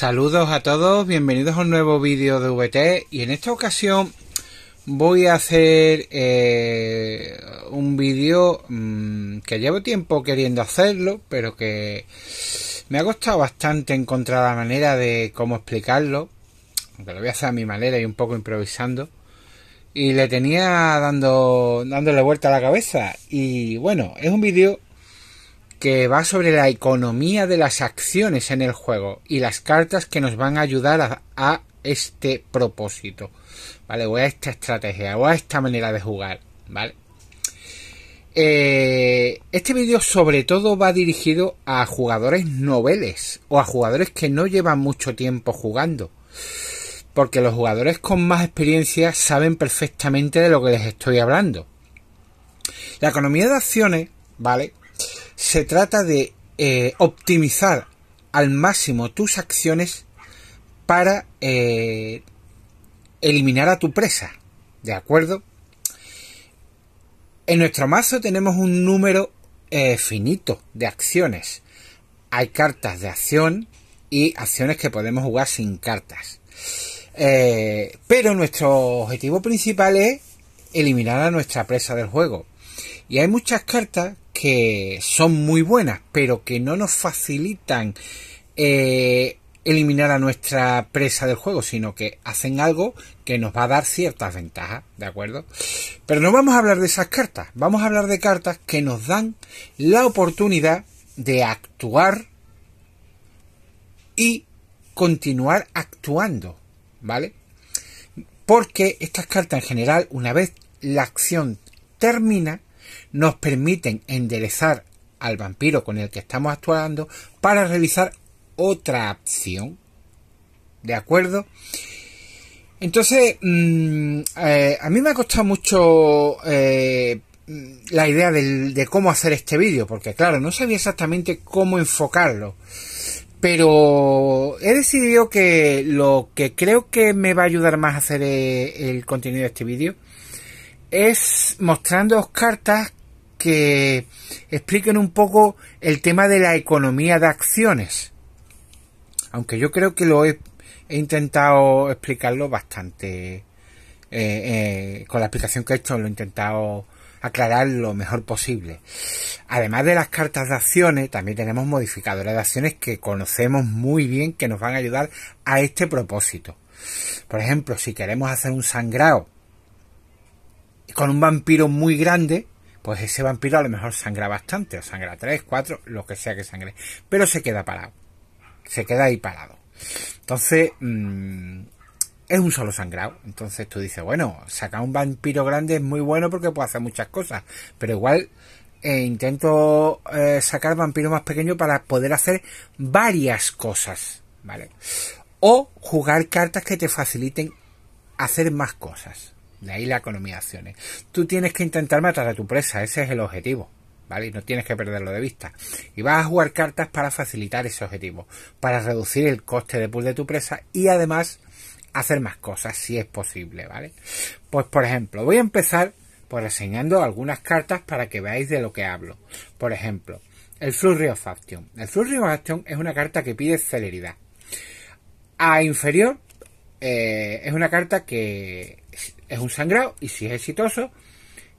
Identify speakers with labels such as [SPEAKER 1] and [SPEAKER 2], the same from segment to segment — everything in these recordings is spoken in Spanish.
[SPEAKER 1] Saludos a todos, bienvenidos a un nuevo vídeo de VT y en esta ocasión voy a hacer eh, un vídeo mm, que llevo tiempo queriendo hacerlo pero que me ha costado bastante encontrar la manera de cómo explicarlo aunque lo voy a hacer a mi manera y un poco improvisando y le tenía dando dándole vuelta a la cabeza y bueno, es un vídeo que va sobre la economía de las acciones en el juego y las cartas que nos van a ayudar a, este propósito. ¿Vale? O a esta estrategia, o a esta manera de jugar. ¿Vale? Eh, este vídeo sobre todo va dirigido a jugadores noveles o a jugadores que no llevan mucho tiempo jugando. Porque los jugadores con más experiencia saben perfectamente de lo que les estoy hablando. La economía de acciones, ¿vale? se trata de eh, optimizar al máximo tus acciones para eh, eliminar a tu presa. ¿De acuerdo? En nuestro mazo tenemos un número eh, finito de acciones. Hay cartas de acción y acciones que podemos jugar sin cartas. pero nuestro objetivo principal es eliminar a nuestra presa del juego. Y hay muchas cartas que son muy buenas, pero que no nos facilitan eh, eliminar a nuestra presa del juego, sino que hacen algo que nos va a dar ciertas ventajas, ¿de acuerdo? Pero no vamos a hablar de esas cartas, vamos a hablar de cartas que nos dan la oportunidad de actuar y continuar actuando, ¿vale? Porque estas cartas en general, una vez la acción termina, nos permiten enderezar al vampiro con el que estamos actuando para realizar otra acción. ¿De acuerdo? Entonces, mm, eh, a mí me ha costado mucho eh, mm, la idea de cómo hacer este vídeo, porque claro, no sabía exactamente cómo enfocarlo. Pero he decidido que lo que creo que me va a ayudar más a hacer eh, el contenido de este vídeo es mostrando cartas que expliquen un poco el tema de la economía de acciones. Aunque yo creo que lo he, intentado explicarlo bastante. Eh, eh, con la explicación que he hecho lo he intentado aclarar lo mejor posible. Además de las cartas de acciones, también tenemos modificadores de acciones que conocemos muy bien que nos van a ayudar a este propósito. Por ejemplo, si queremos hacer un sangrado con un vampiro muy grande, pues ese vampiro a lo mejor sangra bastante, o sangra 3, 4, lo que sea que sangre, pero se queda parado, se queda ahí parado. Entonces, mm, es un solo sangrado. Entonces tú dices, bueno, sacar un vampiro grande es muy bueno porque puede hacer muchas cosas, pero igual eh, intento eh, sacar vampiro más pequeño para poder hacer varias cosas, ¿vale? O jugar cartas que te faciliten hacer más cosas. De ahí la economía de acciones. Tú tienes que intentar matar a tu presa, ese es el objetivo. ¿Vale? no tienes que perderlo de vista. Y vas a jugar cartas para facilitar ese objetivo, para reducir el coste de pool de tu presa y además hacer más cosas si es posible, ¿vale? Pues por ejemplo, voy a empezar por enseñando algunas cartas para que veáis de lo que hablo. Por ejemplo, el Flurry of Action. El Flurry of Action es una carta que pide celeridad. A inferior eh, es una carta que es un sangrado y si es exitoso, roba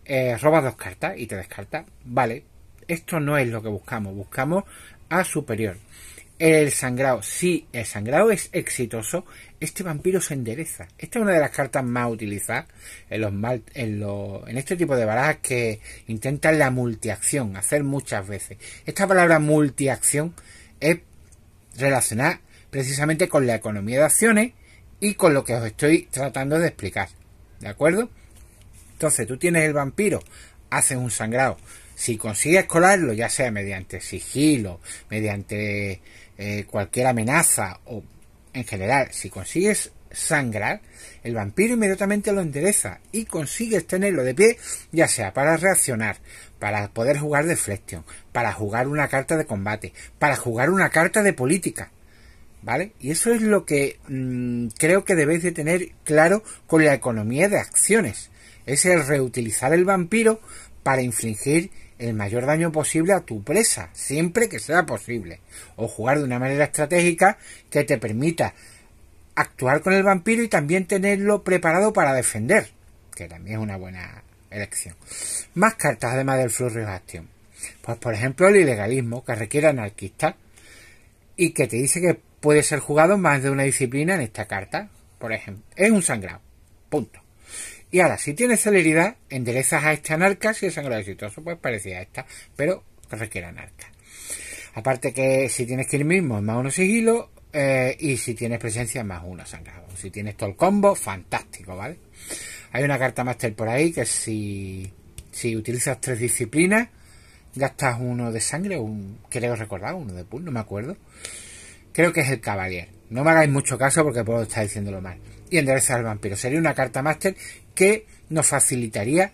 [SPEAKER 1] eh, robas dos cartas y te descarta Vale, esto no es lo que buscamos, buscamos a superior. El sangrado, si el sangrado es exitoso, este vampiro se endereza. Esta es una de las cartas más utilizadas en, los en, en este tipo de barajas que intentan la multiacción, hacer muchas veces. Esta palabra multiacción es relacionada precisamente con la economía de acciones y con lo que os estoy tratando de explicar. ¿De acuerdo? Entonces tú tienes el vampiro, haces un sangrado. Si consigues colarlo, ya sea mediante sigilo, mediante eh, cualquier amenaza o en general, si consigues sangrar, el vampiro inmediatamente lo endereza y consigues tenerlo de pie, ya sea para reaccionar, para poder jugar flexión, para jugar una carta de combate, para jugar una carta de política. ¿Vale? Y eso es lo que mm, creo que debéis de tener claro con la economía de acciones. Es el reutilizar el vampiro para infligir el mayor daño posible a tu presa, siempre que sea posible. O jugar de una manera estratégica que te permita actuar con el vampiro y también tenerlo preparado para defender, que también es una buena elección. Más cartas además del flujo de Pues por ejemplo el ilegalismo que requiere anarquista y que te dice que puede ser jugado más de una disciplina en esta carta, por ejemplo. Es un sangrado. Punto. Y ahora, si tienes celeridad, enderezas a esta narca. si es sangrado exitoso, pues parecía a esta, pero requiere anarca. Aparte que si tienes que ir mismo es más uno sigilo eh, y si tienes presencia más uno sangrado. Si tienes todo el combo, fantástico, ¿vale? Hay una carta máster por ahí que si, utilizas tres disciplinas, gastas uno de sangre, un, creo recordar, uno de pool, no me acuerdo. Creo que es el Cavalier. No me hagáis mucho caso porque puedo estar diciéndolo mal. Y enderezar al vampiro. Sería una carta máster que nos facilitaría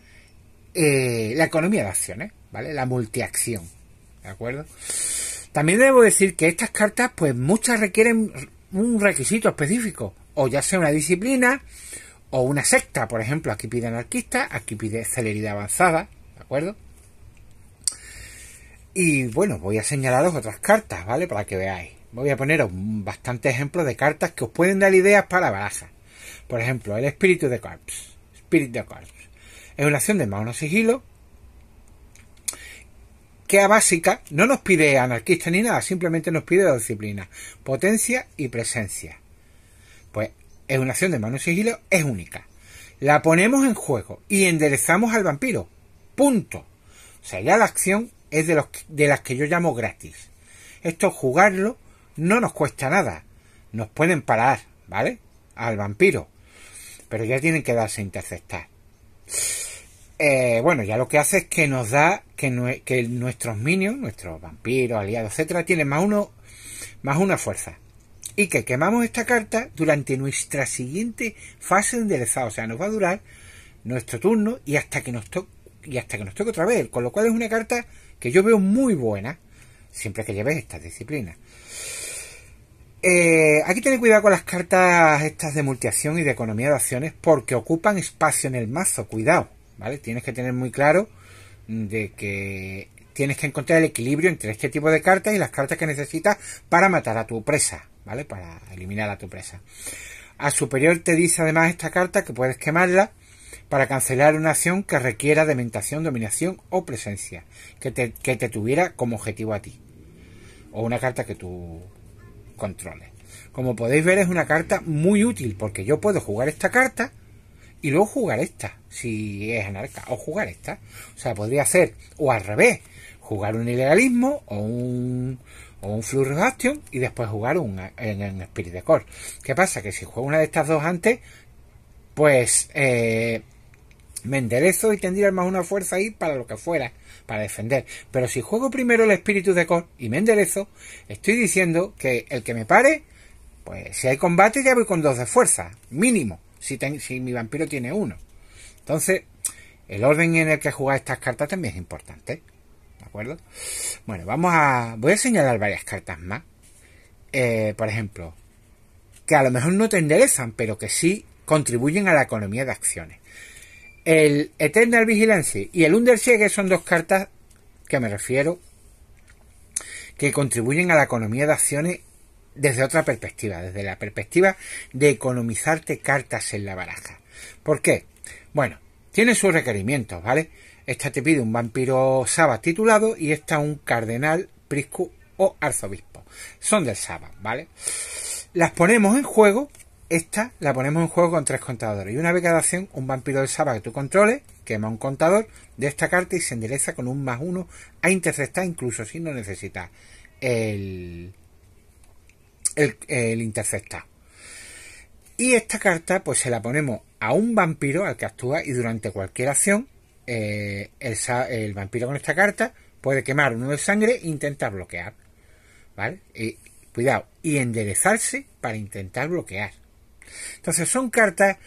[SPEAKER 1] eh, la economía de acciones, ¿vale? La multiacción. ¿De acuerdo? También debo decir que estas cartas, pues muchas requieren un requisito específico. O ya sea una disciplina o una secta, por ejemplo. Aquí pide anarquista, aquí pide celeridad avanzada. ¿De acuerdo? Y bueno, voy a señalaros otras cartas, ¿vale? Para que veáis voy a poneros bastantes ejemplos de cartas que os pueden dar ideas para barajas. Por ejemplo, el espíritu de Corps. Spirit de Corps. Es una acción de mano sigilo que a básica no nos pide anarquista ni nada, simplemente nos pide disciplina, potencia y presencia. Pues es una acción de mano sigilo, es única. La ponemos en juego y enderezamos al vampiro. Punto. O sea, ya la acción es de, los, de las que yo llamo gratis. Esto es jugarlo no nos cuesta nada. Nos pueden parar, ¿vale? Al vampiro. Pero ya tienen que darse a interceptar. Eh, bueno, ya lo que hace es que nos da que, nuestros minions, nuestros vampiros, aliados, etcétera, tienen más uno, más una fuerza. Y que quemamos esta carta durante nuestra siguiente fase de enderezado. O sea, nos va a durar nuestro turno y hasta que nos toque y hasta que nos toque otra vez. Con lo cual es una carta que yo veo muy buena siempre que lleves esta disciplina eh, hay que tener cuidado con las cartas estas de multiacción y de economía de acciones porque ocupan espacio en el mazo, cuidado, ¿vale? Tienes que tener muy claro de que tienes que encontrar el equilibrio entre este tipo de cartas y las cartas que necesitas para matar a tu presa, ¿vale? Para eliminar a tu presa. A superior te dice además esta carta que puedes quemarla para cancelar una acción que requiera dementación, dominación o presencia, que te, que te tuviera como objetivo a ti. O una carta que tú controles. Como podéis ver es una carta muy útil porque yo puedo jugar esta carta y luego jugar esta, si es anarca, o jugar esta. O sea, podría hacer, o al revés, jugar un ilegalismo o un, o un y después jugar un, en, en Spirit Core. ¿Qué pasa? Que si juego una de estas dos antes, pues eh, me enderezo y tendría más una fuerza ahí para lo que fuera para defender. Pero si juego primero el espíritu de Cor y me enderezo, estoy diciendo que el que me pare, pues si hay combate ya voy con dos de fuerza, mínimo, si, si mi vampiro tiene uno. Entonces, el orden en el que jugar estas cartas también es importante. ¿De acuerdo? Bueno, vamos a. Voy a señalar varias cartas más. Eh, por ejemplo, que a lo mejor no te enderezan, pero que sí contribuyen a la economía de acciones. El Eternal Vigilance y el Undersiege son dos cartas que me refiero que contribuyen a la economía de acciones desde otra perspectiva, desde la perspectiva de economizarte cartas en la baraja. ¿Por qué? Bueno, tiene sus requerimientos, ¿vale? Esta te pide un vampiro Saba titulado y esta un cardenal, prisco o arzobispo. Son del Saba, ¿vale? Las ponemos en juego esta la ponemos en juego con tres contadores. Y una vez cada acción, un vampiro del sábado que tú controles quema un contador de esta carta y se endereza con un más uno a interceptar, incluso si no necesita el, el, interceptar. Y esta carta, pues se la ponemos a un vampiro al que actúa y durante cualquier acción, eh, el, vampiro con esta carta puede quemar uno de sangre e intentar bloquear. ¿Vale? cuidado, y enderezarse para intentar bloquear. Entonces son cartas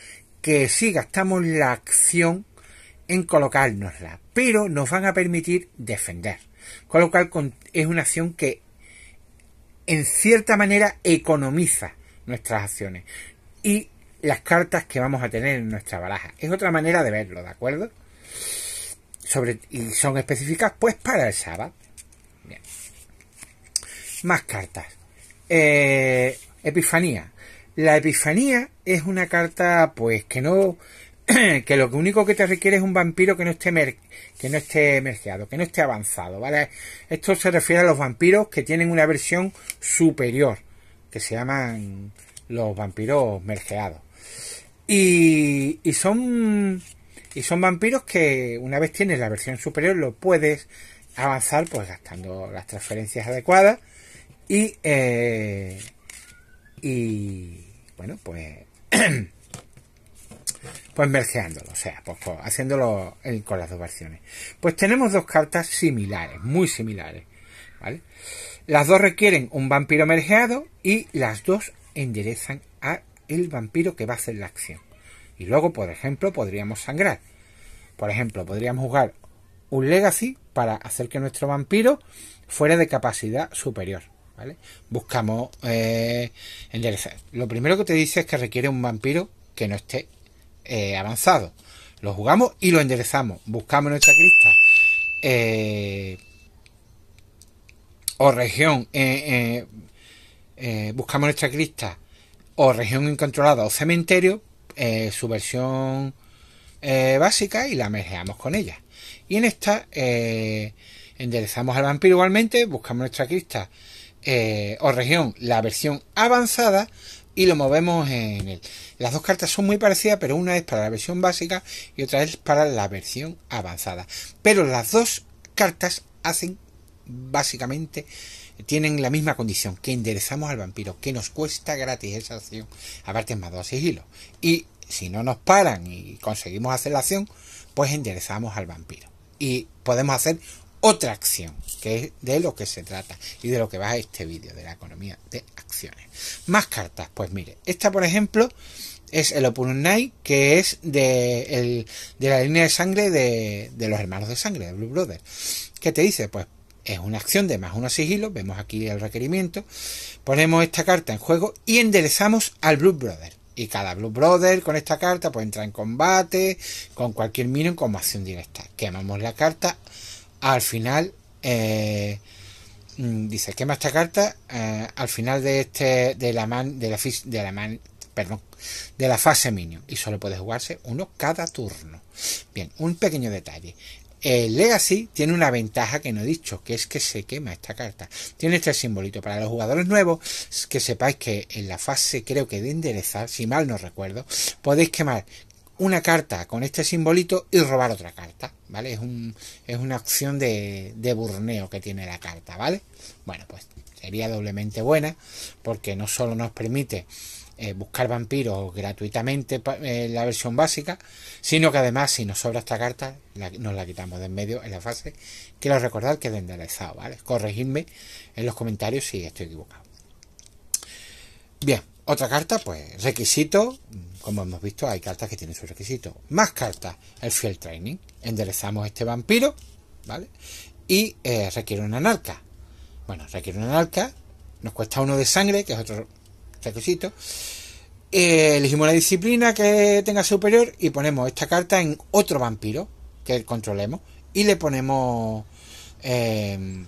[SPEAKER 1] que sí gastamos la acción en colocárnosla, pero nos van a permitir defender. Colocar es una acción que en cierta manera economiza nuestras acciones y las cartas que vamos a tener en nuestra baraja. Es otra manera de verlo, ¿de acuerdo? Sobre, y son específicas pues para el sábado. Más cartas. Eh, Epifanía. La Epifanía es una carta, pues, que no, que lo único que te requiere es un vampiro que no esté mer, que no esté mergeado, que no esté avanzado, Esto se refiere a los vampiros que tienen una versión superior, que se llaman los vampiros mergeados. Y, son y son vampiros que una vez tienes la versión superior lo puedes avanzar pues gastando las transferencias adecuadas y eh, y bueno, pues. pues mergeándolo, o sea, pues, pues haciéndolo con las dos versiones. Pues tenemos dos cartas similares, muy similares. ¿Vale? Las dos requieren un vampiro mergeado y las dos enderezan a el vampiro que va a hacer la acción. Y luego, por ejemplo, podríamos sangrar. Por ejemplo, podríamos jugar un legacy para hacer que nuestro vampiro fuera de capacidad superior. Buscamos eh, enderezar. Lo primero que te dice es que requiere un vampiro que no esté eh, avanzado. Lo jugamos y lo enderezamos. Buscamos nuestra crista. Eh, o región. buscamos nuestra crista. O región incontrolada o cementerio. su versión básica y la mergeamos con ella. Y en esta enderezamos al vampiro igualmente. Buscamos nuestra crista eh, o región la versión avanzada y lo movemos en él. Las dos cartas son muy parecidas, pero una es para la versión básica y otra es para la versión avanzada. Pero las dos cartas hacen básicamente tienen la misma condición, que enderezamos al vampiro, que nos cuesta gratis esa acción, aparte es más dos sigilos. Y si no nos paran y conseguimos hacer la acción, pues enderezamos al vampiro. Y podemos hacer otra acción, que es de lo que se trata y de lo que va este vídeo, de la economía de acciones. Más cartas, pues mire, esta por ejemplo es el Opus Night, que es de, la línea de sangre de, de, los hermanos de sangre, de Blue brother ¿Qué te dice? Pues es una acción de más unos sigilo. vemos aquí el requerimiento, ponemos esta carta en juego y enderezamos al Blue Brother. Y cada Blue Brother con esta carta pues entra en combate con cualquier minion como acción directa. Quemamos la carta al final eh, mm, dice quema esta carta eh, al final de este de la de la perdón de la fase minion y solo puede jugarse uno cada turno bien un pequeño detalle el Legacy tiene una ventaja que no he dicho, que es que se quema esta carta. Tiene este simbolito para los jugadores nuevos, que sepáis que en la fase creo que de enderezar, si mal no recuerdo, podéis quemar una carta con este simbolito y robar otra carta, ¿vale? Es, un, es una opción de, de burneo que tiene la carta, ¿vale? Bueno, pues sería doblemente buena porque no solo nos permite eh, buscar vampiros gratuitamente eh, la versión básica, sino que además si nos sobra esta carta nos la quitamos de en medio en la fase. Quiero recordar que es de enderezado, ¿vale? Corregidme en los comentarios si estoy equivocado. Bien, otra carta, pues requisito, como hemos visto, hay cartas que tienen su requisito. Más cartas, el Fiel Training. Enderezamos este vampiro, ¿vale? Y eh, requiere una narca. Bueno, requiere una narca, nos cuesta uno de sangre, que es otro requisito. Eh, elegimos la disciplina que tenga superior y ponemos esta carta en otro vampiro que controlemos y le ponemos eh,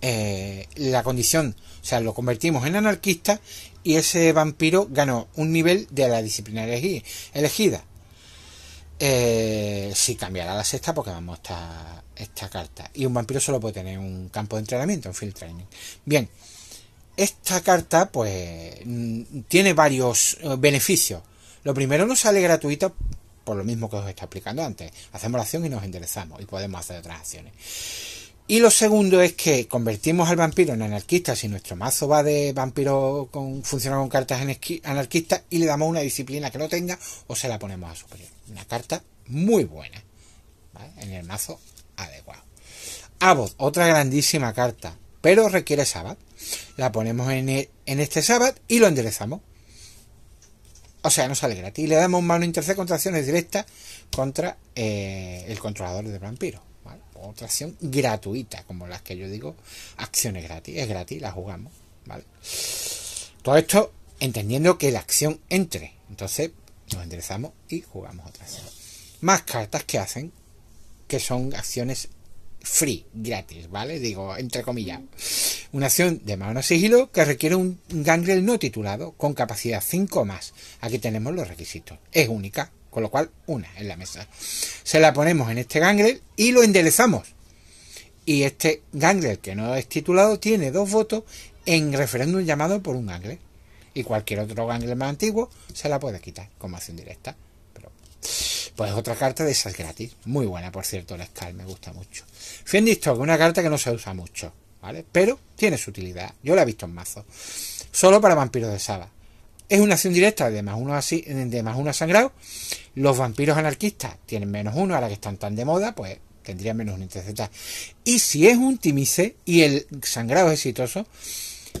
[SPEAKER 1] eh, la condición, o sea, lo convertimos en anarquista y ese vampiro ganó un nivel de la disciplina elegida. Eh, si cambiará la sexta, porque vamos esta, esta carta. Y un vampiro solo puede tener un campo de entrenamiento, un field training. Bien, esta carta, pues, mm, tiene varios eh, beneficios. Lo primero, no sale gratuita por lo mismo que os está explicando antes. Hacemos la acción y nos enderezamos y podemos hacer otras acciones. Y lo segundo es que convertimos al vampiro en anarquista si nuestro mazo va de vampiro con funciona con cartas anarquistas y le damos una disciplina que no tenga o se la ponemos a superior. Una carta muy buena. En el mazo adecuado. voz, otra grandísima carta, pero requiere Sabbath. La ponemos e-, en, este Sabbath y lo enderezamos. O sea, no sale gratis. Y le damos mano acciones directas contra eh, el controlador de vampiro otra acción gratuita, como las que yo digo, acciones gratis, es gratis, la jugamos, ¿vale? Todo esto entendiendo que la acción entre, entonces nos enderezamos y jugamos otra acción. Más cartas que hacen, que son acciones free, gratis, ¿vale? Digo, entre comillas. Una acción de mano sigilo que requiere un gangrel no titulado con capacidad 5 más. Aquí tenemos los requisitos. Es única, con lo cual una en la mesa. Se la ponemos en este gangrel y lo enderezamos. Y este gangrel que no es titulado tiene dos votos en referéndum llamado por un gangler. Y cualquier otro gangrel más antiguo se la puede quitar como acción directa. Pero, pues otra carta de esas gratis. Muy buena, por cierto, la Scar me gusta mucho. Fiendisto, una carta que no se usa mucho, ¿vale? Pero tiene su utilidad. Yo la he visto en mazo. Solo para vampiros de Saba. Es una acción directa de más uno así, de más uno sangrado. Los vampiros anarquistas tienen menos uno, ahora que están tan de moda, pues tendrían menos un interceptar. Y si es un timice y el sangrado es exitoso,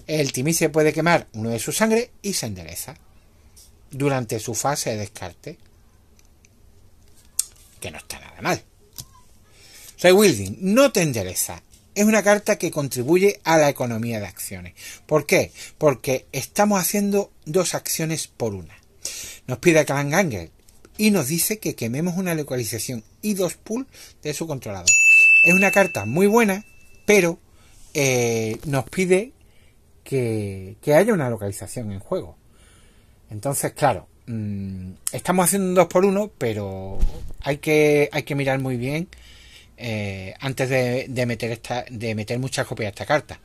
[SPEAKER 1] el timice puede quemar uno de su sangre y se endereza durante su fase de descarte. Que no está nada mal. Wilding, no te endereza es una carta que contribuye a la economía de acciones. ¿Por qué? Porque estamos haciendo dos acciones por una. Nos pide ganger y nos dice que quememos una localización y dos pulls de su controlador. Es una carta muy buena, pero eh, nos pide que, haya una localización en juego. Entonces, claro, mm, estamos haciendo un por uno, pero hay que mirar muy bien eh, antes de, meter esta, de meter muchas copias de esta carta.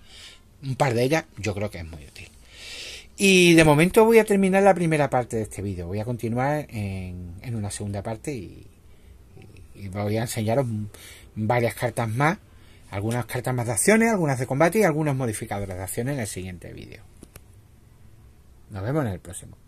[SPEAKER 1] Un par de ellas yo creo que es muy útil. Y de momento voy a terminar la primera parte de este vídeo. Voy a continuar en, en una segunda parte y, y, voy a enseñaros varias cartas más. Algunas cartas más de acciones, algunas de combate y algunos modificadores de acciones en el siguiente vídeo. Nos vemos en el próximo.